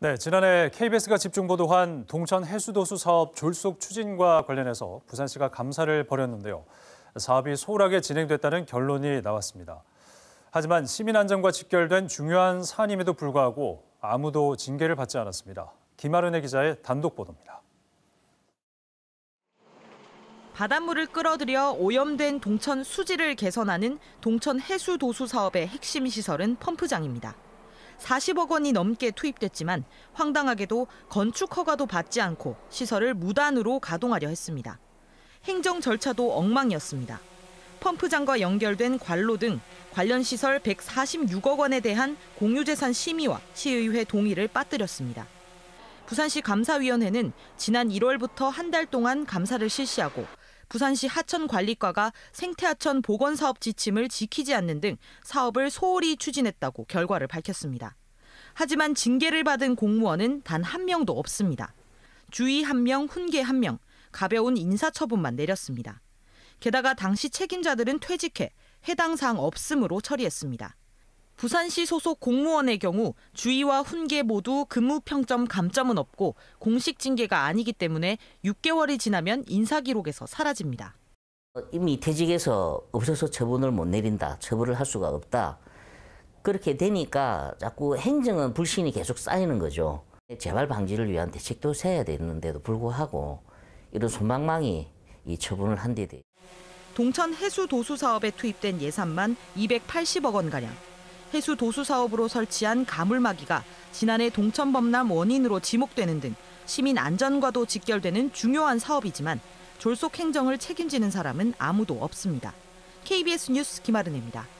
네, 지난해 KBS가 집중 보도한 동천 해수도수 사업 졸속 추진과 관련해서 부산시가 감사를 벌였는데요. 사업이 소홀하게 진행됐다는 결론이 나왔습니다. 하지만 시민 안전과 직결된 중요한 사안임에도 불구하고 아무도 징계를 받지 않았습니다. 김아른의 기자의 단독 보도입니다. 바닷물을 끌어들여 오염된 동천 수질을 개선하는 동천 해수도수 사업의 핵심 시설은 펌프장입니다. 40억 원이 넘게 투입됐지만 황당하게도 건축 허가도 받지 않고 시설을 무단으로 가동하려 했습니다. 행정 절차도 엉망이었습니다. 펌프장과 연결된 관로 등 관련 시설 146억 원에 대한 공유재산 심의와 시의회 동의를 빠뜨렸습니다. 부산시 감사위원회는 지난 1월부터 한 달 동안 감사를 실시하고 부산시 하천관리과가 생태하천 보건사업 지침을 지키지 않는 등 사업을 소홀히 추진했다고 결과를 밝혔습니다. 하지만 징계를 받은 공무원은 단 한 명도 없습니다. 주의 한 명, 훈계 한 명, 가벼운 인사처분만 내렸습니다. 게다가 당시 책임자들은 퇴직해 해당 사항 없음으로 처리했습니다. 부산시 소속 공무원의 경우 주의와 훈계 모두 근무 평점 감점은 없고 공식 징계가 아니기 때문에 6개월이 지나면 인사 기록에서 사라집니다. 이미 퇴직해서 없어서 처분을 못 내린다. 처벌을 할 수가 없다. 그렇게 되니까 자꾸 행정은 불신이 계속 쌓이는 거죠. 재발 방지를 위한 대책도 세야 되는데도 불구하고 이런 손방망이 이 처분을 한데 동천 해수 도수 사업에 투입된 예산만 280억 원가량. 해수 도수 사업으로 설치한 가물마기가 지난해 동천범람 원인으로 지목되는 등 시민 안전과도 직결되는 중요한 사업이지만 졸속 행정을 책임지는 사람은 아무도 없습니다. KBS 뉴스 김아른입니다.